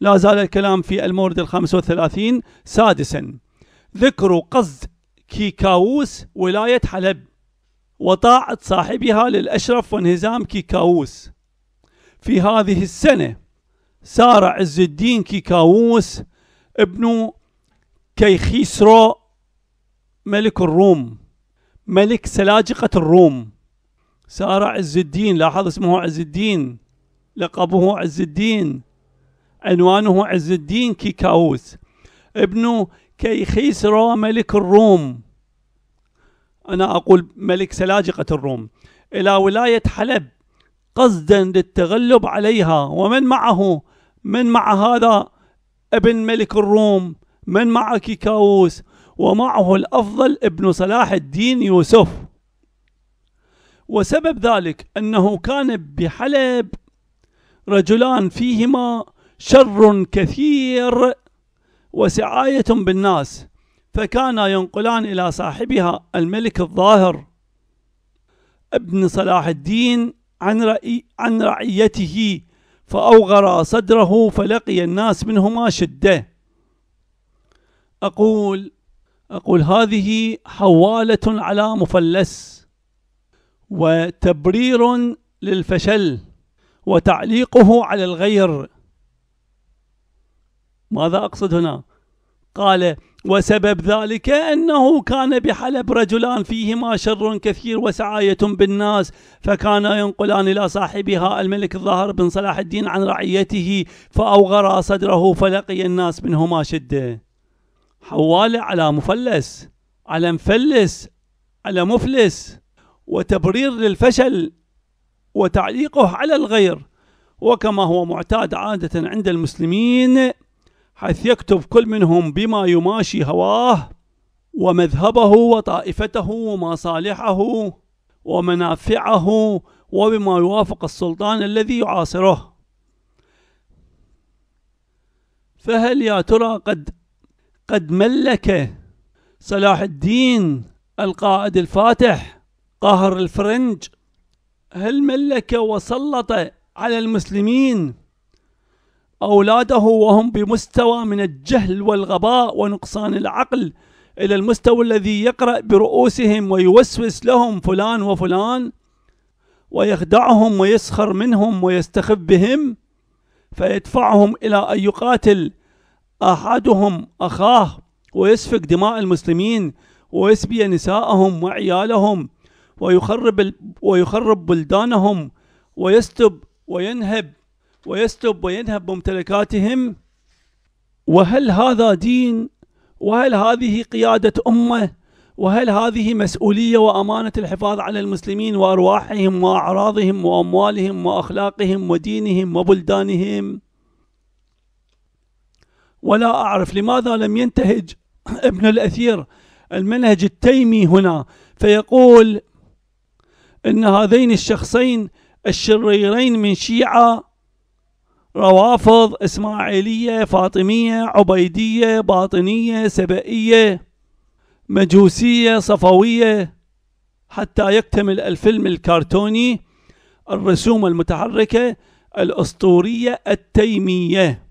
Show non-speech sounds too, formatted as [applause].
لا زال الكلام في المورد الخامس والثلاثين سادسا ذكر قصد كيكاووس ولاية حلب وطاعة صاحبها للأشرف وانهزام كيكاووس في هذه السنة سار عز الدين كيكاووس ابن كيخيسرو ملك الروم ملك سلاجقة الروم سار عز الدين لاحظ اسمه عز الدين لقبه عز الدين عنوانه عز الدين كيكاوس ابن كيخيسرو ملك الروم أنا أقول ملك سلاجقة الروم إلى ولاية حلب قصدا للتغلب عليها ومن معه من مع هذا ابن ملك الروم من مع كيكاوس ومعه الأفضل ابن صلاح الدين يوسف وسبب ذلك أنه كان بحلب رجلان فيهما شر كثير وسعاية بالناس فكان ينقلان إلى صاحبها الملك الظاهر ابن صلاح الدين عن, رأي عن رعيته فأوغر صدره فلقي الناس منهما شدة أقول أقول هذه حوالة على مفلس وتبرير للفشل وتعليقه على الغير ماذا أقصد هنا؟ قال وسبب ذلك أنه كان بحلب رجلان فيهما شر كثير وسعاية بالناس فكانا ينقلان إلى صاحبها الملك الظاهر بن صلاح الدين عن رعيته فأوغرا صدره فلقي الناس منهما شدة حوالة على مفلس على مفلس على مفلس وتبرير للفشل وتعليقه على الغير وكما هو معتاد عادة عند المسلمين حيث يكتب كل منهم بما يماشي هواه ومذهبه وطائفته ومصالحه ومنافعه وبما يوافق السلطان الذي يعاصره فهل يا ترى قد قد ملك صلاح الدين القائد الفاتح قاهر الفرنج هل ملك وسلط على المسلمين أولاده وهم بمستوى من الجهل والغباء ونقصان العقل إلى المستوى الذي يقرأ برؤوسهم ويوسوس لهم فلان وفلان ويخدعهم ويسخر منهم ويستخف بهم فيدفعهم إلى أن يقاتل أحدهم أخاه ويسفك دماء المسلمين ويسبي نساءهم وعيالهم ويخرب ويخرب بلدانهم ويستب وينهب ويسلب وينهب ممتلكاتهم وهل هذا دين وهل هذه قيادة أمة وهل هذه مسؤولية وأمانة الحفاظ على المسلمين وأرواحهم وأعراضهم وأموالهم وأخلاقهم ودينهم وبلدانهم ولا أعرف لماذا لم ينتهج [clears throat] ابن الأثير المنهج التيمي هنا فيقول إن هذين الشخصين الشريرين من شيعة روافض إسماعيلية فاطمية عبيدية باطنية سبئية مجوسية صفوية حتى يكتمل الفيلم الكرتوني الرسوم المتحركة الأسطورية التيمية